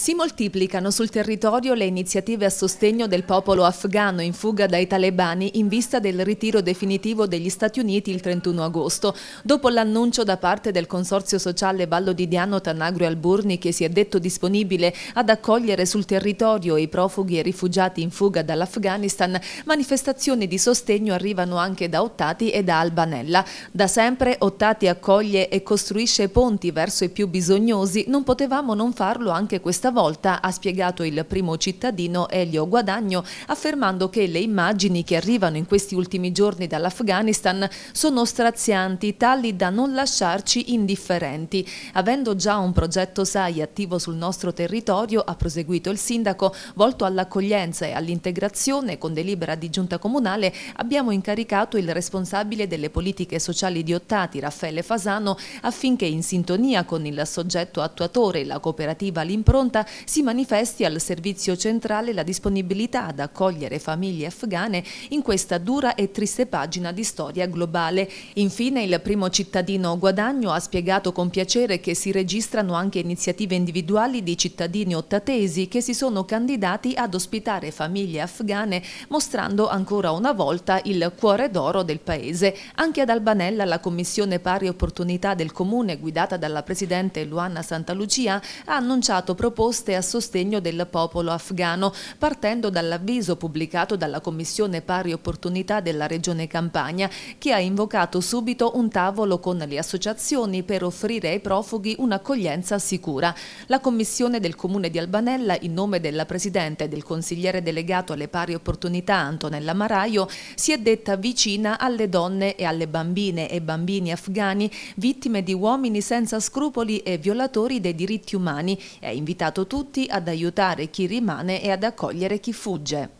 Si moltiplicano sul territorio le iniziative a sostegno del popolo afghano in fuga dai talebani in vista del ritiro definitivo degli Stati Uniti il 31 agosto, dopo l'annuncio da parte del Consorzio Sociale Vallo di Diano Tanagro e Alburni che si è detto disponibile ad accogliere sul territorio i profughi e rifugiati in fuga dall'Afghanistan, manifestazioni di sostegno arrivano anche da Ottati e da Albanella. Da sempre Ottati accoglie e costruisce ponti verso i più bisognosi, non potevamo non farlo anche questa terza volta, ha spiegato il primo cittadino Elio Guadagno, affermando che le immagini che arrivano in questi ultimi giorni dall'Afghanistan sono strazianti, tali da non lasciarci indifferenti. Avendo già un progetto SAI attivo sul nostro territorio, ha proseguito il sindaco, volto all'accoglienza e all'integrazione con delibera di giunta comunale, abbiamo incaricato il responsabile delle politiche sociali di Ottati, Raffaele Fasano, affinché in sintonia con il soggetto attuatore la cooperativa L'Impronta giornata si manifesti al servizio centrale la disponibilità ad accogliere famiglie afghane in questa dura e triste pagina di storia globale. Infine il primo cittadino Guadagno ha spiegato con piacere che si registrano anche iniziative individuali di cittadini ottatesi che si sono candidati ad ospitare famiglie afghane mostrando ancora una volta il cuore d'oro del paese. Anche ad Albanella la Commissione Pari Opportunità del Comune guidata dalla Presidente Luana Santalucia ha annunciato proposte proposte a sostegno del popolo afghano, partendo dall'avviso pubblicato dalla Commissione Pari Opportunità della Regione Campania, che ha invocato subito un tavolo con le associazioni per offrire ai profughi un'accoglienza sicura. La Commissione del Comune di Albanella, in nome della Presidente e del Consigliere delegato alle pari opportunità Antonella Maraio, si è detta vicina alle donne e alle bambine e bambini afghani vittime di uomini senza scrupoli e violatori dei diritti umani e ha invitato invitato tutti ad aiutare chi rimane e ad accogliere chi fugge.